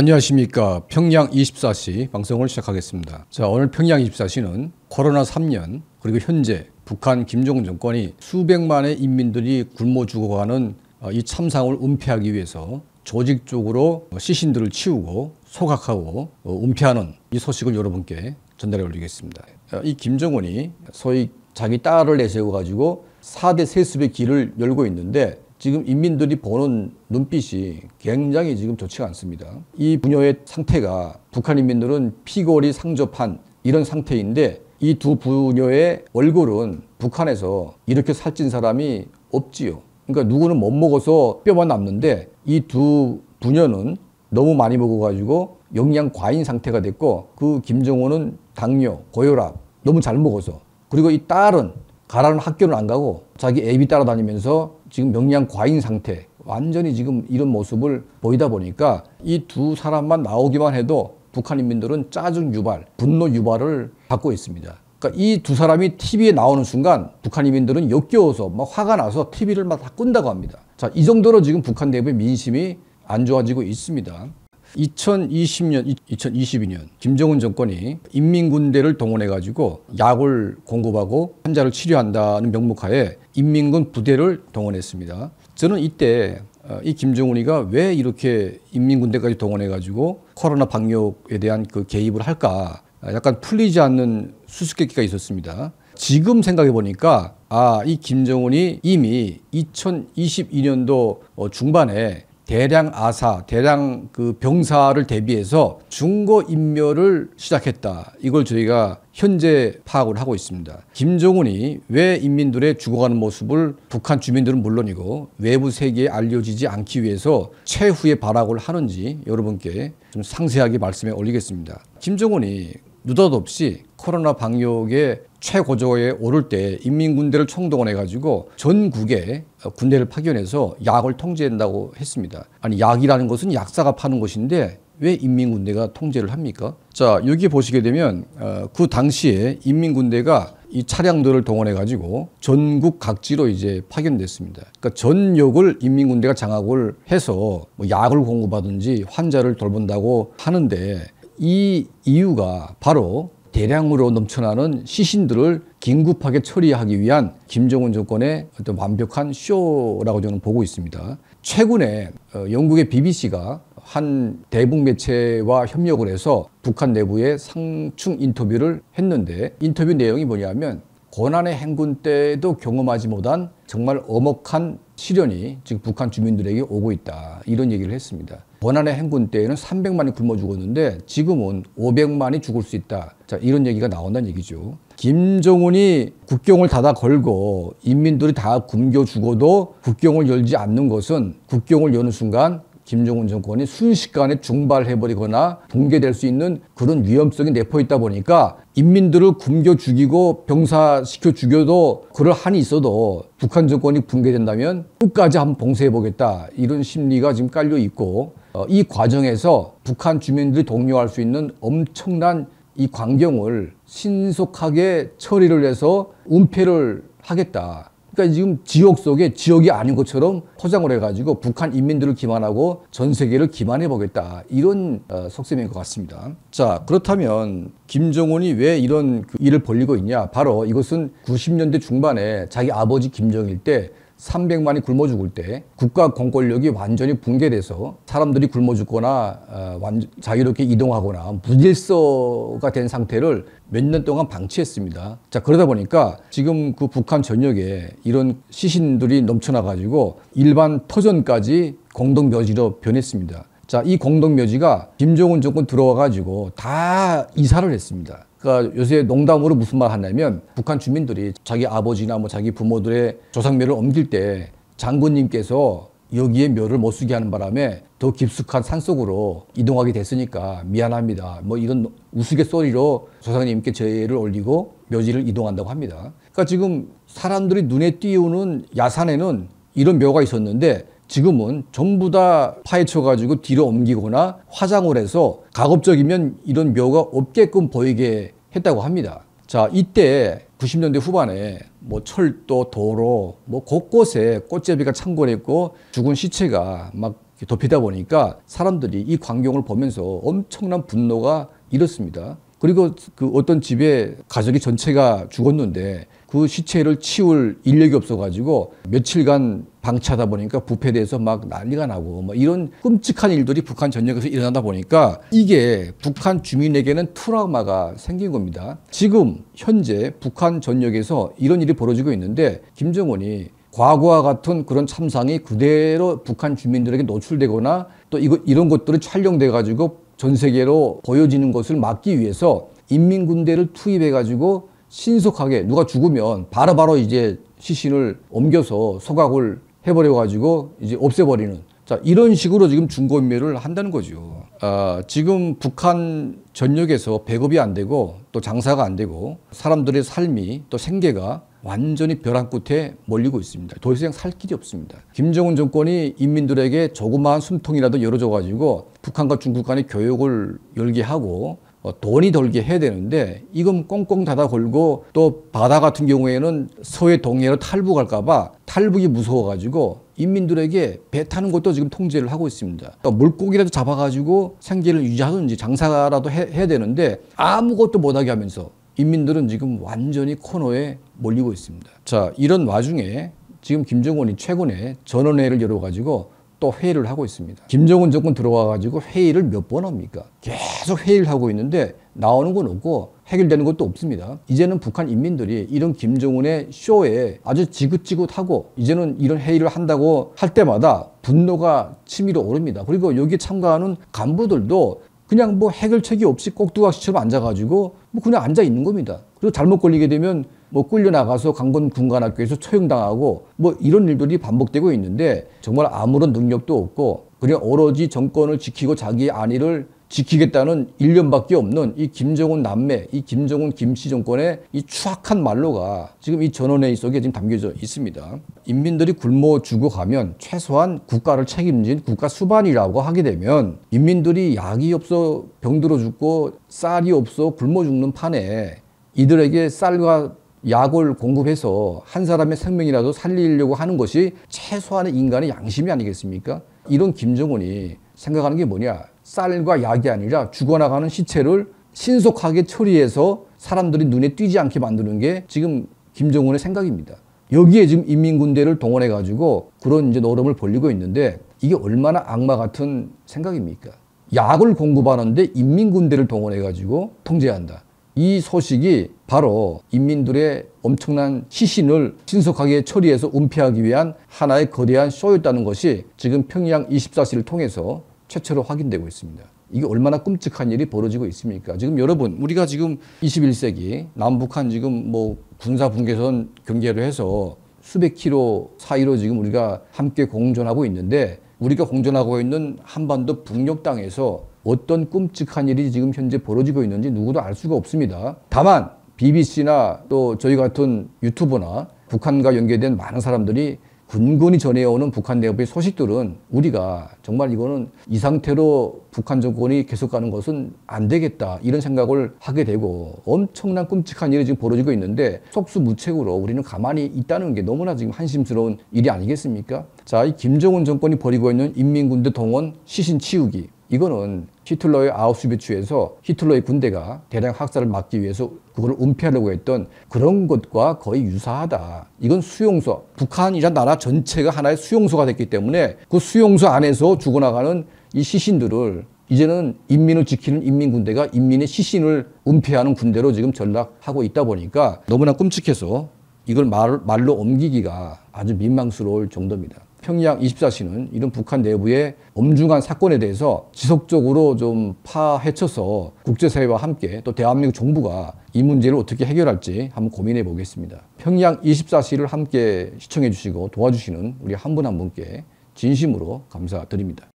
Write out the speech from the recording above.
안녕하십니까. 평양 24시 방송을 시작하겠습니다. 자, 오늘 평양 24시는 코로나 3년 그리고 현재 북한 김정은 정권이 수백만의 인민들이 굶어 죽어가는 어, 이 참상을 은폐하기 위해서 조직적으로 시신들을 치우고 소각하고 어, 은폐하는 이 소식을 여러분께 전달해 올리겠습니다. 어, 이 김정은이 소위 자기 딸을 내세워 가지고 4대 세습의 길을 열고 있는데 지금 인민들이 보는 눈빛이 굉장히 지금 좋지가 않습니다. 이 분열의 상태가 북한 인민들은 피골이 상접한 이런 상태인데 이 두 분열의 얼굴은 북한에서 이렇게 살찐 사람이 없지요. 그러니까 누구는 못 먹어서 뼈만 남는데 이 두 분열은 너무 많이 먹어가지고 영양 과잉 상태가 됐고 그 김정은은 당뇨, 고혈압 너무 잘 먹어서 그리고 이 딸은 가라는 학교는 안 가고 자기 애비 따라다니면서 지금 명량 과잉 상태 완전히 지금 이런 모습을 보이다 보니까 이 두 사람만 나오기만 해도 북한 인민들은 짜증 유발, 분노 유발을 받고 있습니다. 그러니까 이 두 사람이 TV에 나오는 순간 북한 인민들은 역겨워서 막 화가 나서 TV를 막 다 끈다고 합니다. 자, 이 정도로 지금 북한 내부의 민심이 안 좋아지고 있습니다. 2020년, 2022년 김정은 정권이 인민군대를 동원해가지고 약을 공급하고 환자를 치료한다는 명목하에 인민군 부대를 동원했습니다. 저는 이때 어, 이 김정은이가 왜 이렇게 인민군대까지 동원해가지고 코로나 방역에 대한 그 개입을 할까 약간 풀리지 않는 수수께끼가 있었습니다. 지금 생각해 보니까 아, 이 김정은이 이미 2022년도 어, 중반에 대량 아사, 대량 그 병사를 대비해서 중고 인멸을 시작했다. 이걸 저희가 현재 파악을 하고 있습니다. 김정은이 왜 인민들의 죽어가는 모습을 북한 주민들은 물론이고 외부 세계에 알려지지 않기 위해서 최후의 발악을 하는지 여러분께 좀 상세하게 말씀해 올리겠습니다. 김정은이 느닷없이 코로나 방역에 최고조에 오를 때 인민군대를 총동원해 가지고 전국에 군대를 파견해서 약을 통제한다고 했습니다. 아니 약이라는 것은 약사가 파는 것인데 왜 인민군대가 통제를 합니까? 자 여기 보시게 되면 어, 그 당시에 인민군대가 이 차량들을 동원해 가지고 전국 각지로 이제 파견됐습니다. 그러니까 전역을 인민군대가 장악을 해서 뭐 약을 공급하든지 환자를 돌본다고 하는데 이 이유가 바로 대량으로 넘쳐나는 시신들을 긴급하게 처리하기 위한 김정은 정권의 어떤 완벽한 쇼라고 저는 보고 있습니다. 최근에 어, 영국의 BBC가 한 대북 매체와 협력을 해서 북한 내부의 상충 인터뷰를 했는데 인터뷰 내용이 뭐냐면 고난의 행군 때도 경험하지 못한 정말 엄혹한 시련이 지금 북한 주민들에게 오고 있다. 이런 얘기를 했습니다. 고난의 행군 때에는 300만이 굶어 죽었는데 지금은 500만이 죽을 수 있다. 자, 이런 얘기가 나온다는 얘기죠. 김정은이 국경을 닫아 걸고 인민들이 다 굶겨 죽어도 국경을 열지 않는 것은 국경을 여는 순간 김정은 정권이 순식간에 중발해버리거나 붕괴될 수 있는 그런 위험성이 내포 있다 보니까 인민들을 굶겨 죽이고 병사시켜 죽여도 그럴 한이 있어도 북한 정권이 붕괴된다면 끝까지 한번 봉쇄해보겠다 이런 심리가 지금 깔려 있고 어, 이 과정에서 북한 주민들이 독려할 수 있는 엄청난 이 광경을 신속하게 처리를 해서 은폐를 하겠다. 그러니까 지금 지옥 속에 지옥이 아닌 것처럼 포장을 해가지고 북한 인민들을 기만하고 전 세계를 기만해 보겠다 이런 어, 속셈인 것 같습니다. 자 그렇다면 김정은이 왜 이런 그 일을 벌리고 있냐? 바로 이것은 90년대 중반에 자기 아버지 김정일 때 300만이 굶어 죽을 때 국가 권권력이 완전히 붕괴돼서 사람들이 굶어 죽거나 어, 완전, 자유롭게 이동하거나 무질서가 된 상태를 몇 년 동안 방치했습니다. 자 그러다 보니까 지금 그 북한 전역에 이런 시신들이 넘쳐나 가지고 일반 터전까지 공동 묘지로 변했습니다. 자, 이 공동묘지가 김정은 정권 들어와 가지고 다 이사를 했습니다. 그러니까 요새 농담으로 무슨 말 하냐면 북한 주민들이 자기 아버지나 뭐 자기 부모들의 조상묘를 옮길 때 장군님께서 여기에 묘를 못 쓰게 하는 바람에 더 깊숙한 산속으로 이동하게 됐으니까 미안합니다. 뭐 이런 우스갯소리로 조상님께 제의를 올리고 묘지를 이동한다고 합니다. 그러니까 지금 사람들이 눈에 띄우는 야산에는 이런 묘가 있었는데 지금은 전부 다 파헤쳐가지고 뒤로 옮기거나 화장을 해서 가급적이면 이런 묘가 없게끔 보이게 했다고 합니다. 자, 이때 90년대 후반에 뭐 철도, 도로, 뭐 곳곳에 꽃제비가 창궐했고 죽은 시체가 막 덮이다 보니까 사람들이 이 광경을 보면서 엄청난 분노가 일었습니다. 그리고 그 어떤 집에 가족이 전체가 죽었는데 그 시체를 치울 인력이 없어가지고 며칠간 방치하다 보니까 부패돼서 막 난리가 나고 뭐 이런 끔찍한 일들이 북한 전역에서 일어나다 보니까 이게 북한 주민에게는 트라우마가 생긴 겁니다. 지금 현재 북한 전역에서 이런 일이 벌어지고 있는데 김정은이 과거와 같은 그런 참상이 그대로 북한 주민들에게 노출되거나 또 이거, 이런 것들을 촬영돼 가지고 전 세계로 보여지는 것을 막기 위해서 인민군대를 투입해 가지고 신속하게 누가 죽으면 바로바로 바로 이제 시신을 옮겨서 소각을 해버려 가지고 이제 없애버리는 자 이런 식으로 지금 중고인멸을 한다는 거죠. 아, 지금 북한 전역에서 배급이 안 되고 또 장사가 안 되고 사람들의 삶이 또 생계가 완전히 벼랑 끝에 몰리고 있습니다. 더 이상 살 길이 없습니다. 김정은 정권이 인민들에게 조그마한 숨통이라도 열어줘가지고 북한과 중국 간의 교역을 열게 하고 어, 돈이 돌게 해야 되는데 이건 꽁꽁 닫아 걸고 또 바다 같은 경우에는 서해 동해로 탈북할까봐 탈북이 무서워가지고 인민들에게 배 타는 것도 지금 통제를 하고 있습니다. 물고기라도 잡아가지고 생계를 유지하든지 장사라도 해, 해야 되는데 아무것도 못하게 하면서 인민들은 지금 완전히 코너에 몰리고 있습니다. 자, 이런 와중에 지금 김정은이 최근에 전원회를 열어가지고 또 회의를 하고 있습니다. 김정은 정권 들어와가지고 회의를 몇 번 합니까? 계속 회의를 하고 있는데 나오는 건 없고 해결되는 것도 없습니다. 이제는 북한 인민들이 이런 김정은의 쇼에 아주 지긋지긋하고 이제는 이런 회의를 한다고 할 때마다 분노가 치밀어 오릅니다. 그리고 여기 참가하는 간부들도 그냥 뭐 해결책이 없이 꼭두각시처럼 앉아가지고 뭐 그냥 앉아 있는 겁니다. 그리고 잘못 걸리게 되면 뭐 끌려나가서 강건 군관학교에서 처형당하고 뭐 이런 일들이 반복되고 있는데 정말 아무런 능력도 없고 그냥 오로지 정권을 지키고 자기 안위를 지키겠다는 일년밖에 없는 이 김정은 남매, 이 김정은 김씨 정권의 이 추악한 말로가 지금 이 전원회의 속에 지금 담겨져 있습니다. 인민들이 굶어 죽어가면 최소한 국가를 책임진 국가 수반이라고 하게 되면 인민들이 약이 없어 병들어 죽고 쌀이 없어 굶어 죽는 판에 이들에게 쌀과 약을 공급해서 한 사람의 생명이라도 살리려고 하는 것이 최소한의 인간의 양심이 아니겠습니까? 이런 김정은이 생각하는 게 뭐냐? 쌀과 약이 아니라 죽어나가는 시체를 신속하게 처리해서 사람들이 눈에 띄지 않게 만드는 게 지금 김정은의 생각입니다. 여기에 지금 인민군대를 동원해 가지고 그런 이제 노름을 벌리고 있는데 이게 얼마나 악마 같은 생각입니까? 약을 공급하는데 인민군대를 동원해 가지고 통제한다. 이 소식이 바로 인민들의 엄청난 시신을 신속하게 처리해서 은폐하기 위한 하나의 거대한 쇼였다는 것이 지금 평양 24시를 통해서 최초로 확인되고 있습니다. 이게 얼마나 끔찍한 일이 벌어지고 있습니까? 지금 여러분, 우리가 지금 21세기 남북한 지금 뭐 군사 분계선 경계로 해서 수백 킬로 사이로 지금 우리가 함께 공존하고 있는데 우리가 공존하고 있는 한반도 북녘 땅에서 어떤 끔찍한 일이 지금 현재 벌어지고 있는지 누구도 알 수가 없습니다. 다만 BBC나 또 저희 같은 유튜버나 북한과 연계된 많은 사람들이 군군이 전해오는 북한 내부의 소식들은 우리가 정말 이거는 이 상태로 북한 정권이 계속 가는 것은 안 되겠다 이런 생각을 하게 되고 엄청난 끔찍한 일이 지금 벌어지고 있는데 속수무책으로 우리는 가만히 있다는 게 너무나 지금 한심스러운 일이 아니겠습니까? 자, 이 김정은 정권이 벌이고 있는 인민군대 동원 시신 치우기 이거는 히틀러의 아우슈비츠에서 히틀러의 군대가 대량 학살을 막기 위해서 그걸 은폐하려고 했던 그런 것과 거의 유사하다. 이건 수용소. 북한이란 나라 전체가 하나의 수용소가 됐기 때문에 그 수용소 안에서 죽어나가는 이 시신들을 이제는 인민을 지키는 인민군대가 인민의 시신을 은폐하는 군대로 지금 전락하고 있다 보니까 너무나 끔찍해서 이걸 말, 말로 옮기기가 아주 민망스러울 정도입니다. 평양 24시는 이런 북한 내부의 엄중한 사건에 대해서 지속적으로 좀 파헤쳐서 국제사회와 함께 또 대한민국 정부가 이 문제를 어떻게 해결할지 한번 고민해 보겠습니다. 평양 24시를 함께 시청해 주시고 도와주시는 우리 한 분한 한 분께 진심으로 감사드립니다.